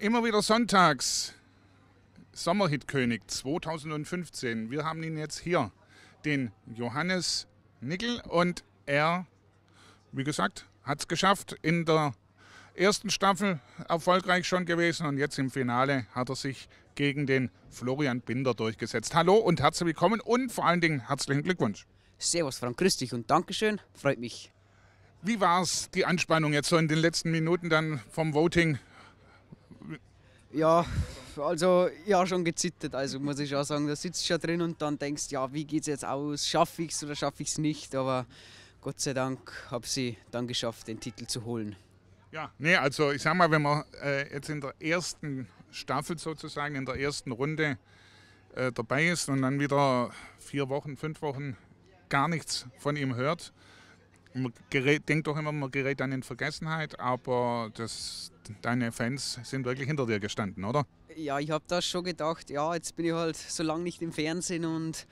Immer wieder sonntags. Sommerhitkönig 2015. Wir haben ihn jetzt hier, den Johannes Nickel. Und er, wie gesagt, hat es geschafft in der ersten Staffel erfolgreich schon gewesen und jetzt im Finale hat er sich gegen den Florian Binder durchgesetzt. Hallo und herzlich willkommen und vor allen Dingen herzlichen Glückwunsch. Servus Frank, grüß dich und Dankeschön, freut mich. Wie war es, die Anspannung jetzt so in den letzten Minuten dann vom Voting ja, also ja, schon gezittert, also muss ich auch sagen. Da sitzt schon drin und dann denkst ja, wie geht es jetzt aus? Schaffe ich es oder schaffe ich es nicht? Aber Gott sei Dank habe sie dann geschafft, den Titel zu holen. Ja, nee, also ich sag mal, wenn man äh, jetzt in der ersten Staffel sozusagen, in der ersten Runde äh, dabei ist und dann wieder vier Wochen, fünf Wochen gar nichts von ihm hört, man gerät, denkt doch immer, man gerät dann in Vergessenheit, aber das, deine Fans sind wirklich hinter dir gestanden, oder? Ja, ich habe da schon gedacht, ja, jetzt bin ich halt so lange nicht im Fernsehen und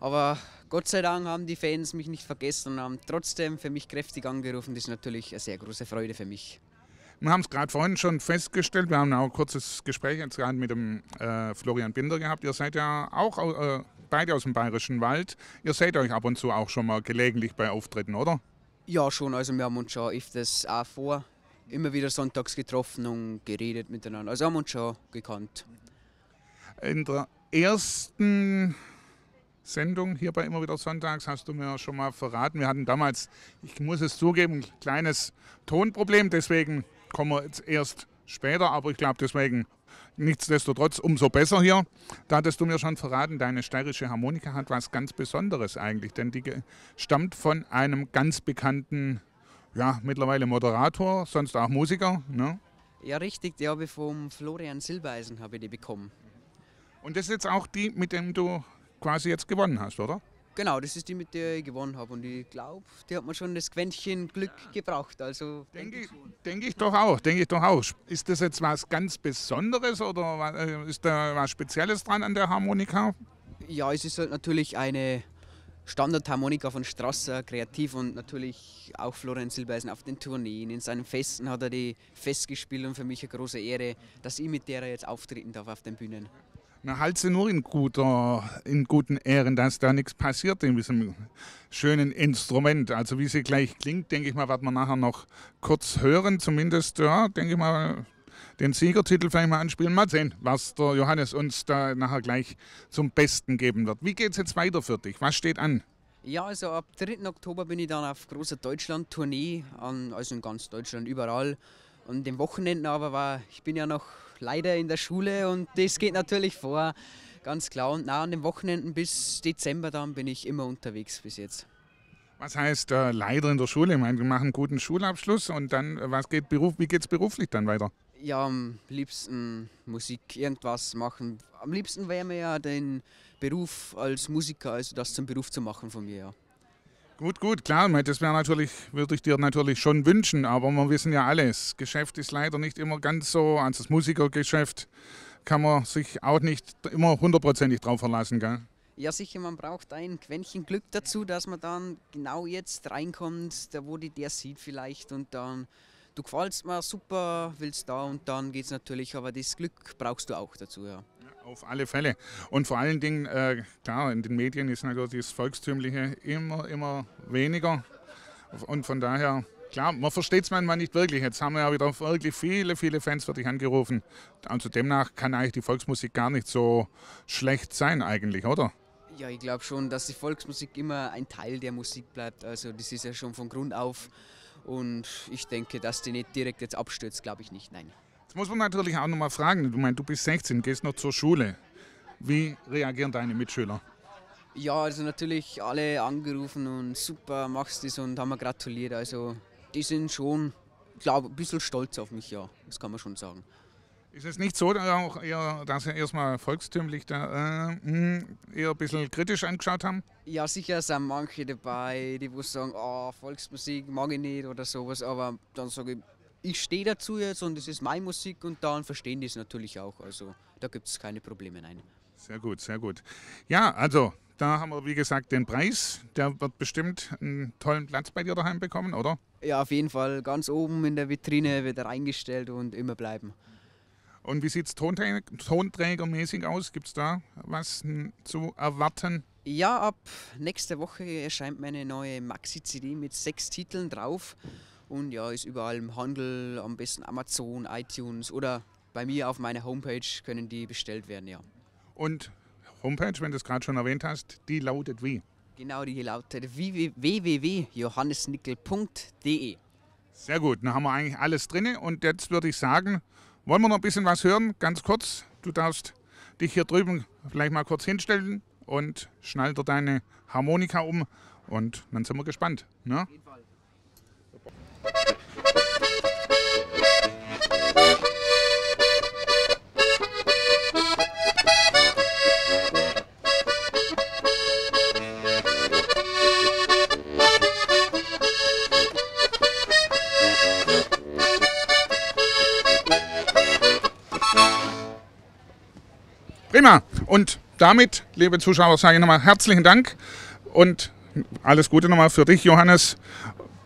aber Gott sei Dank haben die Fans mich nicht vergessen und haben trotzdem für mich kräftig angerufen. Das ist natürlich eine sehr große Freude für mich. Wir haben es gerade vorhin schon festgestellt, wir haben auch ein kurzes Gespräch jetzt gerade mit dem äh, Florian Binder gehabt. Ihr seid ja auch äh, beide aus dem Bayerischen Wald. Ihr seht euch ab und zu auch schon mal gelegentlich bei Auftritten, oder? Ja, schon. Also wir haben uns schon öfters auch vor immer wieder sonntags getroffen und geredet miteinander. Also haben wir uns schon gekannt. In der ersten Sendung hier bei immer wieder sonntags hast du mir schon mal verraten. Wir hatten damals, ich muss es zugeben, ein kleines Tonproblem, deswegen kommen wir jetzt erst später, aber ich glaube deswegen nichtsdestotrotz umso besser hier. Da hattest du mir schon verraten, deine steirische Harmonika hat was ganz Besonderes eigentlich, denn die stammt von einem ganz bekannten, ja, mittlerweile Moderator, sonst auch Musiker, ne? Ja, richtig, die habe ich vom Florian Silbeisen habe ich die bekommen. Und das ist jetzt auch die, mit dem du quasi jetzt gewonnen hast, oder? Genau, das ist die, mit der ich gewonnen habe. Und ich glaube, die hat mir schon das Quäntchen Glück gebracht. Also denke ich, denk ich doch auch, denke ich doch auch. Ist das jetzt was ganz Besonderes oder äh, ist da was Spezielles dran an der Harmonika? Ja, es ist halt natürlich eine Standardharmonika von Strasser, kreativ und natürlich auch Florenz Silbeisen auf den Tourneen. In seinen Festen hat er die festgespielt und für mich eine große Ehre, dass ich mit der jetzt auftreten darf auf den Bühnen. Na, halt sie nur in, guter, in guten Ehren, dass da nichts passiert in diesem schönen Instrument. Also wie sie gleich klingt, denke ich mal, wird man nachher noch kurz hören. Zumindest, ja, denke ich mal, den Siegertitel vielleicht mal anspielen. Mal sehen, was der Johannes uns da nachher gleich zum Besten geben wird. Wie geht es jetzt weiter für dich? Was steht an? Ja, also ab 3. Oktober bin ich dann auf großer Deutschland-Tournee, also in ganz Deutschland, überall. Und den Wochenenden aber war, ich bin ja noch leider in der Schule und das geht natürlich vor, ganz klar. Und na, an den Wochenenden bis Dezember dann bin ich immer unterwegs bis jetzt. Was heißt äh, leider in der Schule? Ich meine, wir machen einen guten Schulabschluss und dann, äh, was geht Beruf, wie geht es beruflich dann weiter? Ja, am liebsten Musik, irgendwas machen. Am liebsten wäre mir ja den Beruf als Musiker, also das zum Beruf zu machen von mir, ja. Gut, gut, klar, das wäre natürlich, würde ich dir natürlich schon wünschen, aber wir wissen ja alles. Geschäft ist leider nicht immer ganz so, also das Musikergeschäft kann man sich auch nicht immer hundertprozentig drauf verlassen, gell? Ja, sicher, man braucht ein Quäntchen Glück dazu, dass man dann genau jetzt reinkommt, da wo die der sieht vielleicht und dann, du gefällst mir, super, willst da und dann geht's natürlich, aber das Glück brauchst du auch dazu, ja. Auf alle Fälle. Und vor allen Dingen, äh, klar, in den Medien ist natürlich das Volkstümliche immer, immer weniger. Und von daher, klar, man versteht es manchmal nicht wirklich. Jetzt haben wir ja wieder wirklich viele, viele Fans für dich angerufen. Also demnach kann eigentlich die Volksmusik gar nicht so schlecht sein eigentlich, oder? Ja, ich glaube schon, dass die Volksmusik immer ein Teil der Musik bleibt. Also das ist ja schon von Grund auf. Und ich denke, dass die nicht direkt jetzt abstürzt, glaube ich nicht, nein. Jetzt muss man natürlich auch nochmal fragen, du meinst, du bist 16, gehst noch zur Schule. Wie reagieren deine Mitschüler? Ja, also natürlich alle angerufen und super, machst das und haben mir gratuliert. Also die sind schon, glaube ein bisschen stolz auf mich, ja. Das kann man schon sagen. Ist es nicht so, dass, auch eher, dass ihr erstmal volkstümlich da äh, eher hm, ein bisschen kritisch angeschaut haben? Ja, sicher sind manche dabei, die sagen, oh, Volksmusik mag ich nicht oder sowas, aber dann sage ich, ich stehe dazu jetzt und es ist meine Musik und dann verstehen die es natürlich auch. Also da gibt es keine Probleme, nein. Sehr gut, sehr gut. Ja, also da haben wir wie gesagt den Preis. Der wird bestimmt einen tollen Platz bei dir daheim bekommen, oder? Ja, auf jeden Fall. Ganz oben in der Vitrine wird er reingestellt und immer bleiben. Und wie sieht es tonträgermäßig aus? Gibt es da was zu erwarten? Ja, ab nächster Woche erscheint meine neue Maxi-CD mit sechs Titeln drauf. Und ja, ist überall im Handel, am besten Amazon, iTunes oder bei mir auf meiner Homepage können die bestellt werden, ja. Und Homepage, wenn du es gerade schon erwähnt hast, die lautet wie? Genau, die lautet www.johannesnickel.de. Sehr gut, dann haben wir eigentlich alles drin und jetzt würde ich sagen, wollen wir noch ein bisschen was hören, ganz kurz. Du darfst dich hier drüben vielleicht mal kurz hinstellen und schnall dir deine Harmonika um und dann sind wir gespannt. Ne? Auf jeden Fall. immer. Und damit, liebe Zuschauer, sage ich nochmal herzlichen Dank und alles Gute nochmal für dich, Johannes.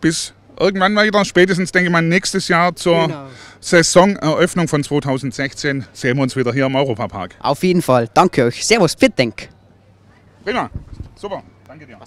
Bis irgendwann wieder, spätestens denke ich mal nächstes Jahr zur genau. Saisoneröffnung von 2016 sehen wir uns wieder hier im Europapark. Auf jeden Fall. Danke euch. Servus, Fit Denk. Prima. Super. Danke dir.